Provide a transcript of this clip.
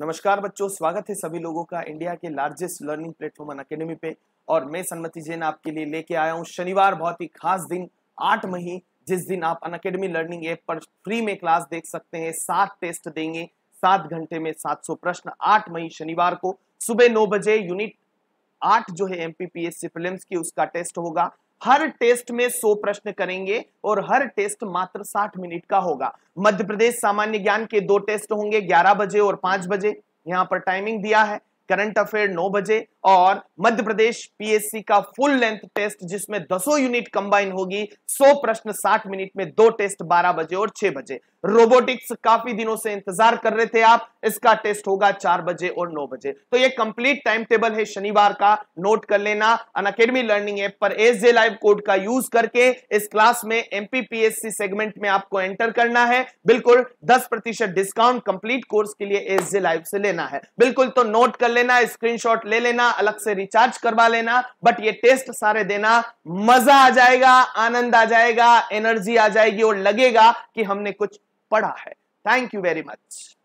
नमस्कार बच्चों स्वागत है सभी लोगों का इंडिया के लार्जेस्ट लर्निंग प्लेटफॉर्म अकेडमी पे और मैं सन्मति जैन आपके लिए लेके आया हूँ शनिवार बहुत ही खास दिन आठ मई जिस दिन आप अन अकेडमी लर्निंग ऐप पर फ्री में क्लास देख सकते हैं सात टेस्ट देंगे सात घंटे में सात सौ प्रश्न आठ मई शनिवार को सुबह नौ बजे यूनिट आठ जो है एमपीपीएससी फिल्म की उसका टेस्ट होगा हर टेस्ट में 100 प्रश्न करेंगे और हर टेस्ट मात्र 60 मिनट का होगा मध्य प्रदेश सामान्य ज्ञान के दो टेस्ट होंगे 11 बजे और 5 बजे यहां पर टाइमिंग दिया है करंट अफेयर 9 बजे और मध्य प्रदेश पीएससी का फुल लेंथ टेस्ट जिसमें दसो यूनिट कंबाइन होगी 100 प्रश्न 60 मिनट में दो टेस्ट 12 बजे और 6 बजे रोबोटिक्स काफी दिनों से इंतजार कर रहे थे आप इसका टेस्ट होगा 4 बजे और 9 बजे तो ये कंप्लीट टाइम टेबल है शनिवार का नोट कर लेना अन अकेडमी लर्निंग एप पर एस जे लाइव कोड का यूज करके इस क्लास में एमपीपीएससी सेगमेंट में आपको एंटर करना है बिल्कुल दस डिस्काउंट कंप्लीट कोर्स के लिए एस जे लाइव से लेना है बिल्कुल तो नोट कर लेना स्क्रीनशॉट ले लेना अलग से रिचार्ज करवा लेना बट ये टेस्ट सारे देना मजा आ जाएगा आनंद आ जाएगा एनर्जी आ जाएगी और लगेगा कि हमने कुछ पढ़ा है थैंक यू वेरी मच